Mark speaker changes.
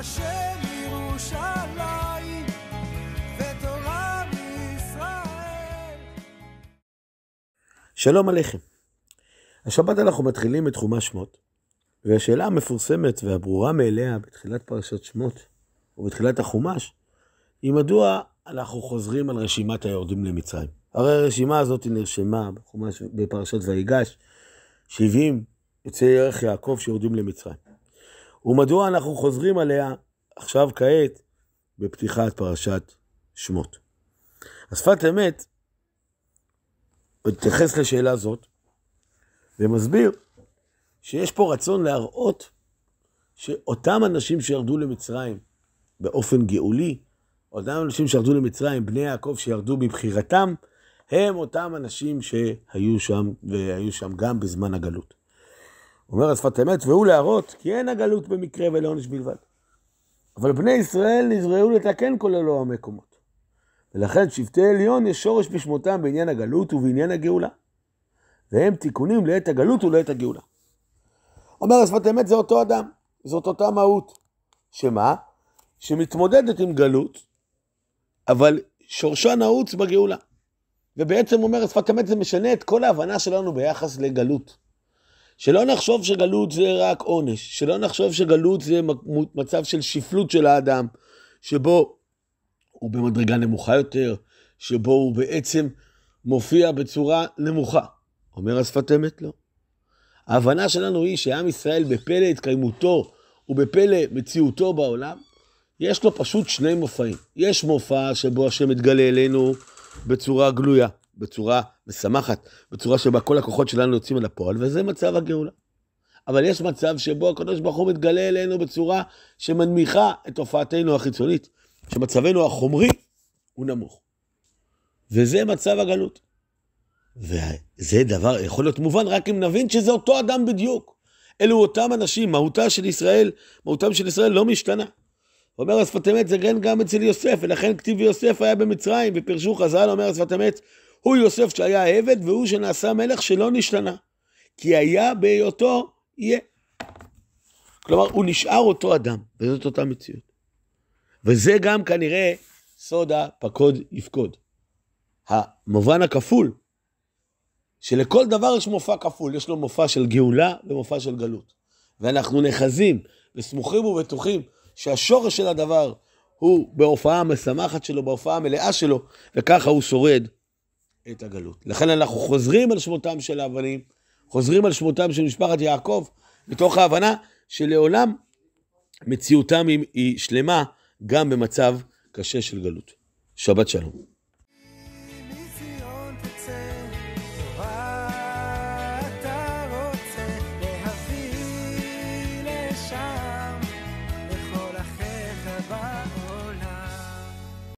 Speaker 1: השם ירושלים ותורה מישראל. שלום עליכם. השבת אנחנו מתחילים את חומש שמות, והשאלה המפורסמת והברורה מאליה בתחילת פרשת שמות, ובתחילת החומש, היא מדוע אנחנו חוזרים על רשימת היורדים למצרים. הרי הרשימה הזאת נרשמה בחומש, בפרשת ויגש, 70 יוצאי ערך יעקב שיורדים למצרים. ומדוע אנחנו חוזרים עליה עכשיו כעת בפתיחת פרשת שמות. השפת אמת מתייחס לשאלה זאת ומסביר שיש פה רצון להראות שאותם אנשים שירדו למצרים באופן גאולי, אותם אנשים שירדו למצרים, בני יעקב שירדו מבחירתם, הם אותם אנשים שהיו שם, והיו שם גם בזמן הגלות. אומר השפת אמת, והוא להראות כי אין הגלות במקרה ולעונש בלבד. אבל בני ישראל נזרעו לתקן כל אלו המקומות. ולכן שבטי עליון יש שורש בשמותם בעניין הגלות ובעניין הגאולה. והם תיקונים לעת הגלות ולעת הגאולה. אומר השפת אמת זה אותו אדם, זאת אותה מהות. שמה? שמתמודדת עם גלות, אבל שורשה נעוץ בגאולה. ובעצם אומר השפת אמת זה משנה את כל ההבנה שלנו ביחס לגלות. שלא נחשוב שגלות זה רק עונש, שלא נחשוב שגלות זה מצב של שפלות של האדם, שבו הוא במדרגה נמוכה יותר, שבו הוא בעצם מופיע בצורה נמוכה. אומר השפת אמת, לא. ההבנה שלנו היא שעם ישראל בפלא התקיימותו ובפלא מציאותו בעולם, יש לו פשוט שני מופעים. יש מופע שבו השם מתגלה אלינו בצורה גלויה, בצורה משמחת, בצורה שבה כל הכוחות שלנו יוצאים אל הפועל, וזה מצב הגאולה. אבל יש מצב שבו הקדוש ברוך הוא מתגלה אלינו בצורה שמנמיכה את הופעתנו החיצונית, שמצבנו החומרי הוא נמוך. וזה מצב הגלות. וזה דבר יכול להיות מובן רק אם נבין שזה אותו אדם בדיוק. אלו אותם אנשים, מהותה של ישראל, מהותם של ישראל לא משתנה. אומר השפת אמת, זה כן גם אצל יוסף, ולכן כתיב יוסף היה במצרים, ופרשו חז"ל, אומר השפת אמת, הוא יוסף שהיה עבד והוא שנעשה מלך שלא נשתנה. כי היה בהיותו יהיה. כלומר, הוא נשאר אותו אדם, וזאת אותה מציאות. וזה גם כנראה סוד הפקוד יפקוד. המובן הכפול, שלכל דבר יש מופע כפול, יש לו מופע של גאולה ומופע של גלות. ואנחנו נחזים וסמוכים ובטוחים שהשורש של הדבר הוא בהופעה המשמחת שלו, בהופעה המלאה שלו, וככה הוא שורד את הגלות. לכן אנחנו חוזרים על שמותם של האבנים, חוזרים על שמותם של משפחת יעקב, מתוך ההבנה שלעולם מציאותם היא שלמה גם במצב קשה של גלות. שבת שלום. shine.